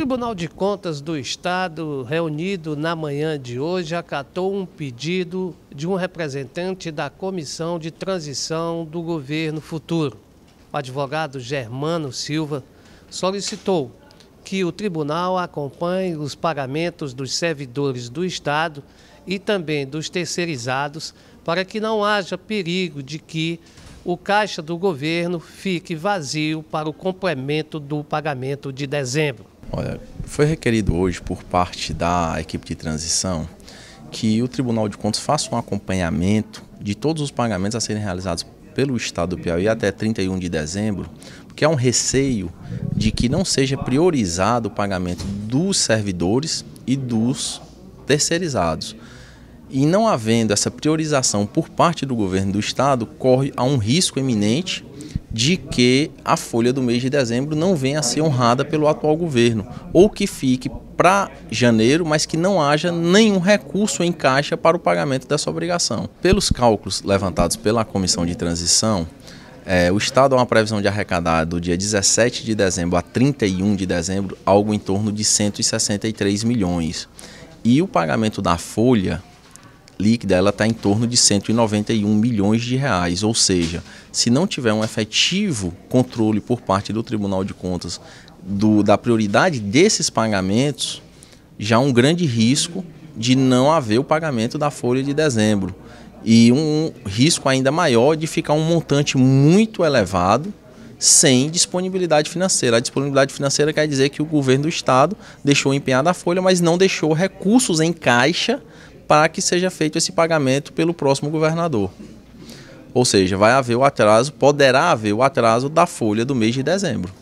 Tribunal de Contas do Estado, reunido na manhã de hoje, acatou um pedido de um representante da Comissão de Transição do Governo Futuro. O advogado Germano Silva solicitou que o tribunal acompanhe os pagamentos dos servidores do Estado e também dos terceirizados para que não haja perigo de que o caixa do governo fique vazio para o complemento do pagamento de dezembro. Olha, foi requerido hoje por parte da equipe de transição que o Tribunal de Contas faça um acompanhamento de todos os pagamentos a serem realizados pelo Estado do Piauí até 31 de dezembro, porque há um receio de que não seja priorizado o pagamento dos servidores e dos terceirizados. E não havendo essa priorização por parte do governo do Estado, corre a um risco eminente de que a folha do mês de dezembro não venha a ser honrada pelo atual governo, ou que fique para janeiro, mas que não haja nenhum recurso em caixa para o pagamento dessa obrigação. Pelos cálculos levantados pela Comissão de Transição, é, o Estado há uma previsão de arrecadar do dia 17 de dezembro a 31 de dezembro algo em torno de 163 milhões. E o pagamento da folha líquida ela está em torno de 191 milhões de reais, ou seja, se não tiver um efetivo controle por parte do Tribunal de Contas do, da prioridade desses pagamentos, já há um grande risco de não haver o pagamento da folha de dezembro e um risco ainda maior de ficar um montante muito elevado sem disponibilidade financeira. A disponibilidade financeira quer dizer que o governo do estado deixou empenhada a folha, mas não deixou recursos em caixa para que seja feito esse pagamento pelo próximo governador. Ou seja, vai haver o atraso, poderá haver o atraso da folha do mês de dezembro.